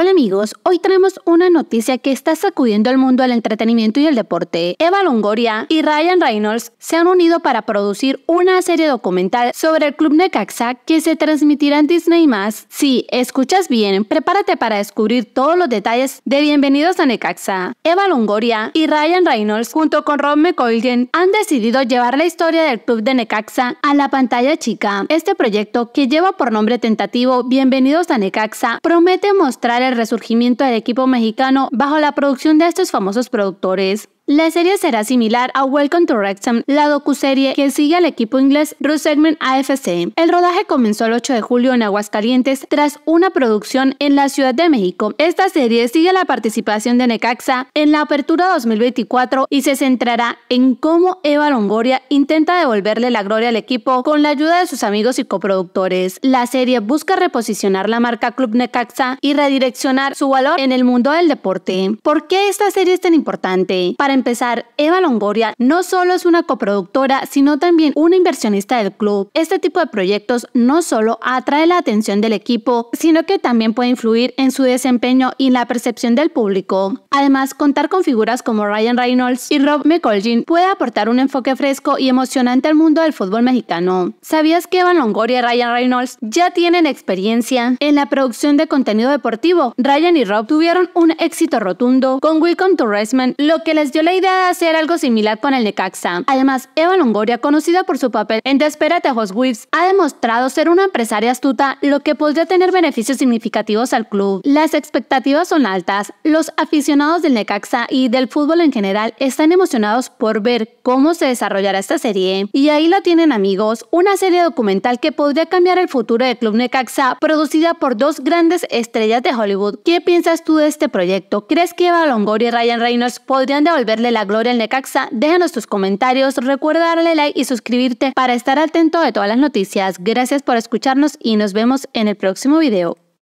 Hola amigos, hoy tenemos una noticia que está sacudiendo el mundo del entretenimiento y el deporte. Eva Longoria y Ryan Reynolds se han unido para producir una serie documental sobre el club Necaxa que se transmitirá en Disney+. Si escuchas bien, prepárate para descubrir todos los detalles de Bienvenidos a Necaxa. Eva Longoria y Ryan Reynolds junto con Rob McColgan han decidido llevar la historia del club de Necaxa a la pantalla chica. Este proyecto que lleva por nombre tentativo Bienvenidos a Necaxa promete mostrar el el resurgimiento del equipo mexicano bajo la producción de estos famosos productores. La serie será similar a Welcome to Wrexham, la docuserie que sigue al equipo inglés Rusegman AFC. El rodaje comenzó el 8 de julio en Aguascalientes tras una producción en la Ciudad de México. Esta serie sigue la participación de Necaxa en la apertura 2024 y se centrará en cómo Eva Longoria intenta devolverle la gloria al equipo con la ayuda de sus amigos y coproductores. La serie busca reposicionar la marca Club Necaxa y redireccionar su valor en el mundo del deporte. ¿Por qué esta serie es tan importante? Para empezar, Eva Longoria no solo es una coproductora, sino también una inversionista del club. Este tipo de proyectos no solo atrae la atención del equipo, sino que también puede influir en su desempeño y la percepción del público. Además, contar con figuras como Ryan Reynolds y Rob McColgin puede aportar un enfoque fresco y emocionante al mundo del fútbol mexicano. ¿Sabías que Eva Longoria y Ryan Reynolds ya tienen experiencia en la producción de contenido deportivo? Ryan y Rob tuvieron un éxito rotundo con Welcome to lo que les dio idea de hacer algo similar con el Necaxa. Además, Eva Longoria, conocida por su papel en Desperate Housewives, ha demostrado ser una empresaria astuta, lo que podría tener beneficios significativos al club. Las expectativas son altas. Los aficionados del Necaxa y del fútbol en general están emocionados por ver cómo se desarrollará esta serie. Y ahí lo tienen amigos, una serie documental que podría cambiar el futuro del club Necaxa, producida por dos grandes estrellas de Hollywood. ¿Qué piensas tú de este proyecto? ¿Crees que Eva Longoria y Ryan Reynolds podrían devolver verle la gloria al Necaxa? Déjanos tus comentarios, recuerda darle like y suscribirte para estar atento de todas las noticias. Gracias por escucharnos y nos vemos en el próximo video.